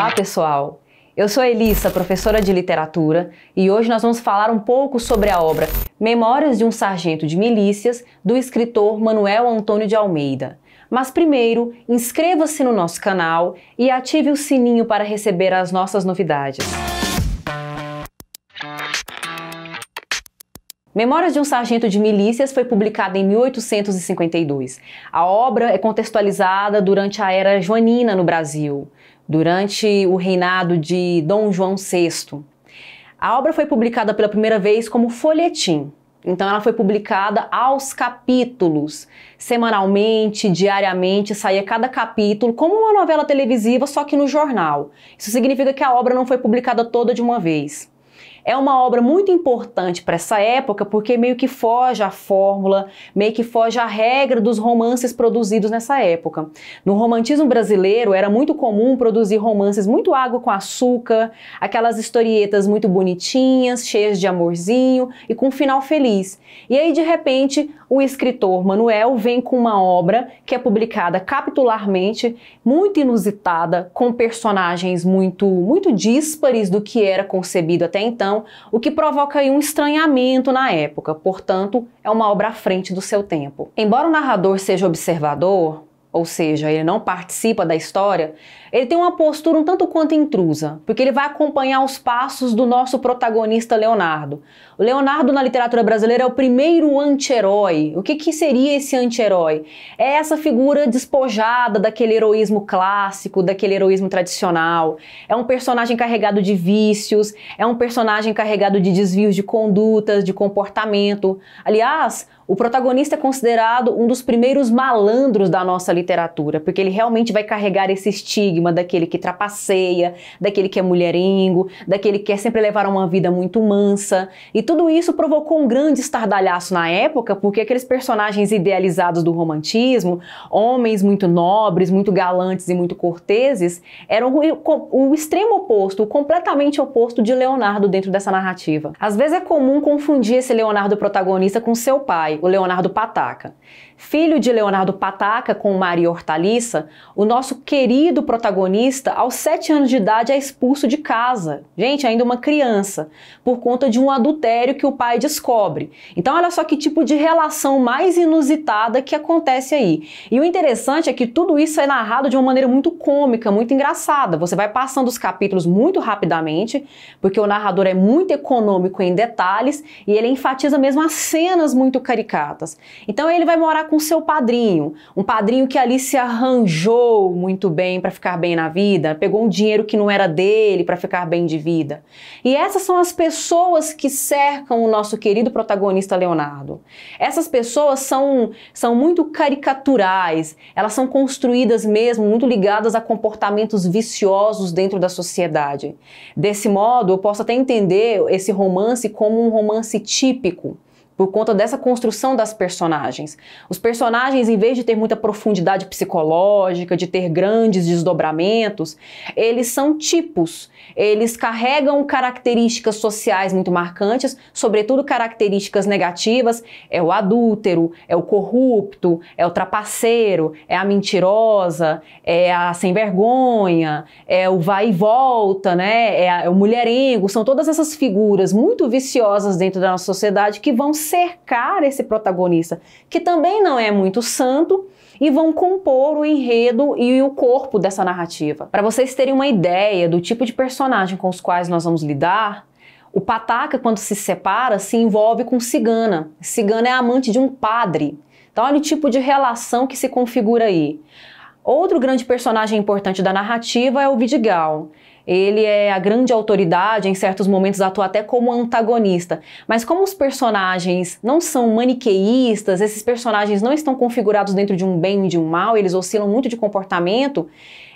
Olá, pessoal! Eu sou Elissa, professora de literatura, e hoje nós vamos falar um pouco sobre a obra Memórias de um Sargento de Milícias, do escritor Manuel Antônio de Almeida. Mas primeiro, inscreva-se no nosso canal e ative o sininho para receber as nossas novidades. Memórias de um Sargento de Milícias foi publicada em 1852. A obra é contextualizada durante a era joanina no Brasil durante o reinado de Dom João VI. A obra foi publicada pela primeira vez como folhetim. Então ela foi publicada aos capítulos, semanalmente, diariamente, saía cada capítulo, como uma novela televisiva, só que no jornal. Isso significa que a obra não foi publicada toda de uma vez. É uma obra muito importante para essa época porque meio que foge à fórmula, meio que foge à regra dos romances produzidos nessa época. No romantismo brasileiro era muito comum produzir romances muito água com açúcar, aquelas historietas muito bonitinhas, cheias de amorzinho e com um final feliz. E aí de repente o escritor Manuel vem com uma obra que é publicada capitularmente, muito inusitada, com personagens muito muito díspares do que era concebido até então, o que provoca um estranhamento na época. Portanto, é uma obra à frente do seu tempo. Embora o narrador seja observador, ou seja, ele não participa da história, ele tem uma postura um tanto quanto intrusa, porque ele vai acompanhar os passos do nosso protagonista Leonardo. O Leonardo na literatura brasileira é o primeiro anti-herói. O que, que seria esse anti-herói? É essa figura despojada daquele heroísmo clássico, daquele heroísmo tradicional. É um personagem carregado de vícios, é um personagem carregado de desvios de condutas, de comportamento. Aliás, o protagonista é considerado um dos primeiros malandros da nossa literatura, porque ele realmente vai carregar esse estigma daquele que trapaceia, daquele que é mulherengo, daquele que quer sempre levar uma vida muito mansa. E tudo isso provocou um grande estardalhaço na época, porque aqueles personagens idealizados do romantismo, homens muito nobres, muito galantes e muito corteses, eram o, o extremo oposto, o completamente oposto de Leonardo dentro dessa narrativa. Às vezes é comum confundir esse Leonardo protagonista com seu pai, o Leonardo Pataca. Filho de Leonardo Pataca com Maria Hortaliça, o nosso querido protagonista, aos sete anos de idade, é expulso de casa. Gente, ainda uma criança, por conta de um adultério que o pai descobre. Então, olha só que tipo de relação mais inusitada que acontece aí. E o interessante é que tudo isso é narrado de uma maneira muito cômica, muito engraçada. Você vai passando os capítulos muito rapidamente, porque o narrador é muito econômico em detalhes e ele enfatiza mesmo as cenas muito caricatas. Então, ele vai morar com seu padrinho, um padrinho que ali se arranjou muito bem para ficar bem na vida, pegou um dinheiro que não era dele para ficar bem de vida. E essas são as pessoas que cercam o nosso querido protagonista Leonardo. Essas pessoas são, são muito caricaturais, elas são construídas mesmo, muito ligadas a comportamentos viciosos dentro da sociedade. Desse modo, eu posso até entender esse romance como um romance típico por conta dessa construção das personagens. Os personagens, em vez de ter muita profundidade psicológica, de ter grandes desdobramentos, eles são tipos. Eles carregam características sociais muito marcantes, sobretudo características negativas. É o adúltero, é o corrupto, é o trapaceiro, é a mentirosa, é a sem vergonha, é o vai e volta, né? é, a, é o mulherengo. São todas essas figuras muito viciosas dentro da nossa sociedade que vão cercar esse protagonista, que também não é muito santo, e vão compor o enredo e o corpo dessa narrativa. Para vocês terem uma ideia do tipo de personagem com os quais nós vamos lidar, o Pataca, quando se separa, se envolve com Cigana. Cigana é amante de um padre. Então, olha o tipo de relação que se configura aí. Outro grande personagem importante da narrativa é o Vidigal ele é a grande autoridade, em certos momentos atua até como antagonista. Mas como os personagens não são maniqueístas, esses personagens não estão configurados dentro de um bem e de um mal, eles oscilam muito de comportamento,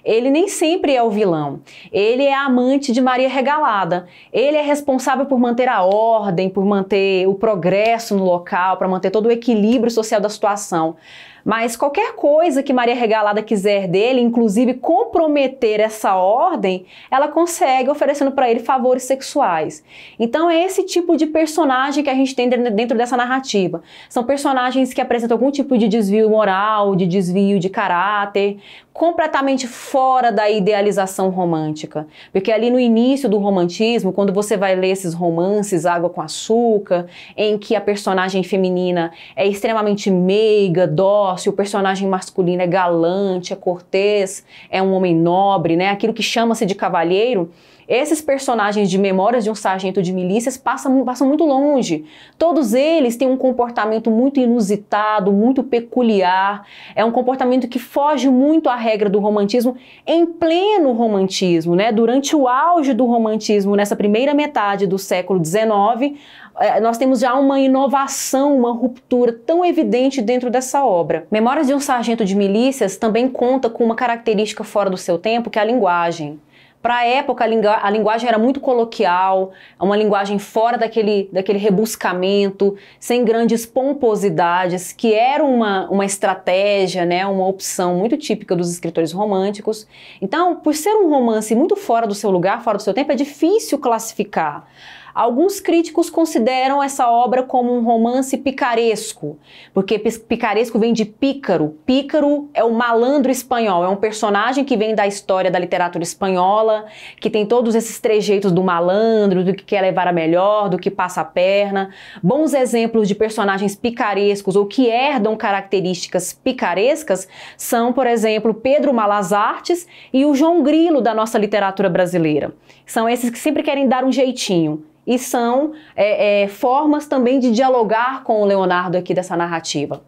ele nem sempre é o vilão. Ele é amante de Maria Regalada. Ele é responsável por manter a ordem, por manter o progresso no local, para manter todo o equilíbrio social da situação. Mas qualquer coisa que Maria Regalada quiser dele, inclusive comprometer essa ordem, ela consegue oferecendo para ele favores sexuais. Então é esse tipo de personagem que a gente tem dentro dessa narrativa. São personagens que apresentam algum tipo de desvio moral, de desvio de caráter, completamente fora da idealização romântica. Porque ali no início do romantismo, quando você vai ler esses romances Água com Açúcar, em que a personagem feminina é extremamente meiga, dócil, o personagem masculino é galante, é cortês, é um homem nobre, né? Aquilo que chama-se de cavalheiro, esses personagens de memórias de um sargento de milícias passam, passam muito longe. Todos eles têm um comportamento muito inusitado, muito peculiar. É um comportamento que foge muito à regra do romantismo em pleno romantismo, né? Durante o auge do romantismo, nessa primeira metade do século XIX, é, nós temos já uma inovação, uma ruptura tão evidente dentro dessa obra. Memórias de um Sargento de Milícias também conta com uma característica fora do seu tempo, que é a linguagem. Para a época, a linguagem era muito coloquial, é uma linguagem fora daquele, daquele rebuscamento, sem grandes pomposidades, que era uma, uma estratégia, né, uma opção muito típica dos escritores românticos. Então, por ser um romance muito fora do seu lugar, fora do seu tempo, é difícil classificar. Alguns críticos consideram essa obra como um romance picaresco, porque picaresco vem de pícaro. Pícaro é o malandro espanhol, é um personagem que vem da história da literatura espanhola, que tem todos esses trejeitos do malandro, do que quer levar a melhor, do que passa a perna. Bons exemplos de personagens picarescos ou que herdam características picarescas são, por exemplo, Pedro Malas Artes e o João Grilo da nossa literatura brasileira. São esses que sempre querem dar um jeitinho e são é, é, formas também de dialogar com o Leonardo aqui dessa narrativa.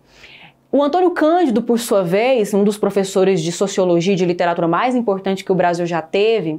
O Antônio Cândido, por sua vez, um dos professores de sociologia e de literatura mais importante que o Brasil já teve,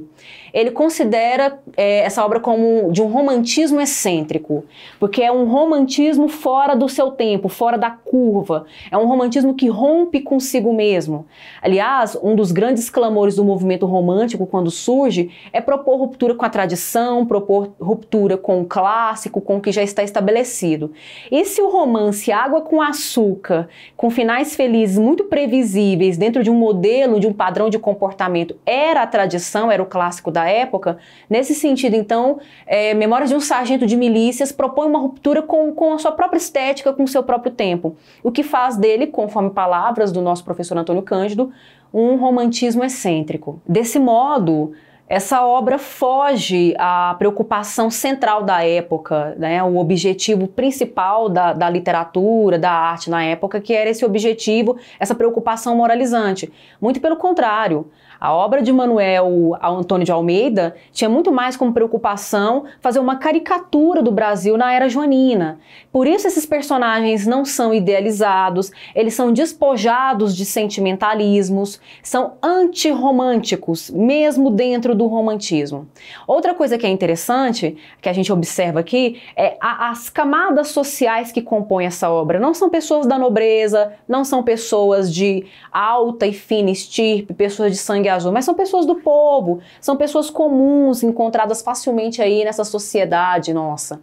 ele considera é, essa obra como de um romantismo excêntrico, porque é um romantismo fora do seu tempo, fora da curva, é um romantismo que rompe consigo mesmo. Aliás, um dos grandes clamores do movimento romântico quando surge é propor ruptura com a tradição, propor ruptura com o clássico, com o que já está estabelecido. E se o romance Água com Açúcar, com finais felizes muito previsíveis dentro de um modelo, de um padrão de comportamento, era a tradição, era o clássico da época, nesse sentido. Então, é, Memórias de um Sargento de Milícias propõe uma ruptura com, com a sua própria estética, com o seu próprio tempo, o que faz dele, conforme palavras do nosso professor Antônio Cândido, um romantismo excêntrico. Desse modo, essa obra foge à preocupação central da época, né? o objetivo principal da, da, literatura, da arte na época, que era esse objetivo, essa preocupação moralizante. Muito pelo contrário, a obra de Manuel Antônio de Almeida tinha muito mais como preocupação fazer uma caricatura do Brasil na era joanina. Por isso esses personagens não são idealizados, eles são despojados de sentimentalismos, são antirromânticos, mesmo dentro do romantismo. Outra coisa que é interessante, que a gente observa aqui, é a, as camadas sociais que compõem essa obra. Não são pessoas da nobreza, não são pessoas de alta e fina estirpe, pessoas de sangue azul, mas são pessoas do povo, são pessoas comuns encontradas facilmente aí nessa sociedade nossa.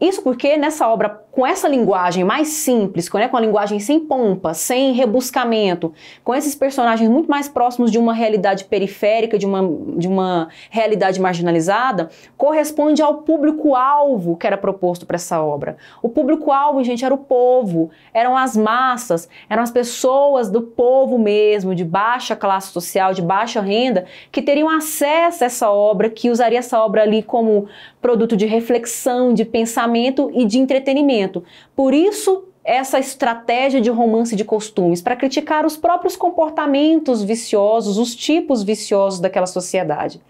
Isso porque nessa obra com essa linguagem mais simples, com, né, com a linguagem sem pompa, sem rebuscamento, com esses personagens muito mais próximos de uma realidade periférica, de uma, de uma realidade marginalizada, corresponde ao público-alvo que era proposto para essa obra. O público-alvo, gente, era o povo, eram as massas, eram as pessoas do povo mesmo, de baixa classe social, de baixa renda, que teriam acesso a essa obra, que usaria essa obra ali como produto de reflexão, de pensamento e de entretenimento comportamento. Por isso, essa estratégia de romance de costumes para criticar os próprios comportamentos viciosos, os tipos viciosos daquela sociedade.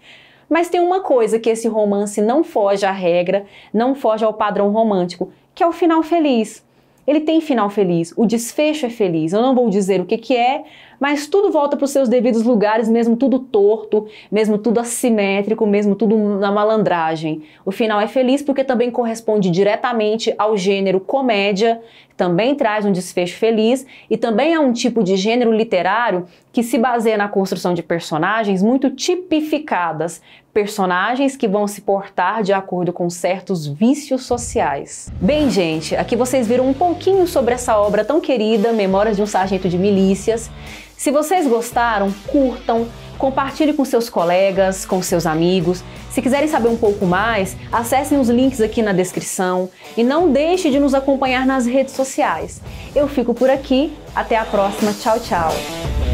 Mas tem uma coisa que esse romance não foge à regra, não foge ao padrão romântico, que é o final feliz. Ele tem final feliz, o desfecho é feliz. Eu não vou dizer o que, que é, mas tudo volta para os seus devidos lugares, mesmo tudo torto, mesmo tudo assimétrico, mesmo tudo na malandragem. O final é feliz porque também corresponde diretamente ao gênero comédia, também traz um desfecho feliz e também é um tipo de gênero literário que se baseia na construção de personagens muito tipificadas, personagens que vão se portar de acordo com certos vícios sociais. Bem, gente, aqui vocês viram um pouquinho sobre essa obra tão querida, Memórias de um Sargento de Milícias. Se vocês gostaram, curtam, compartilhe com seus colegas, com seus amigos. Se quiserem saber um pouco mais, acessem os links aqui na descrição e não deixe de nos acompanhar nas redes sociais. Eu fico por aqui, até a próxima, tchau, tchau.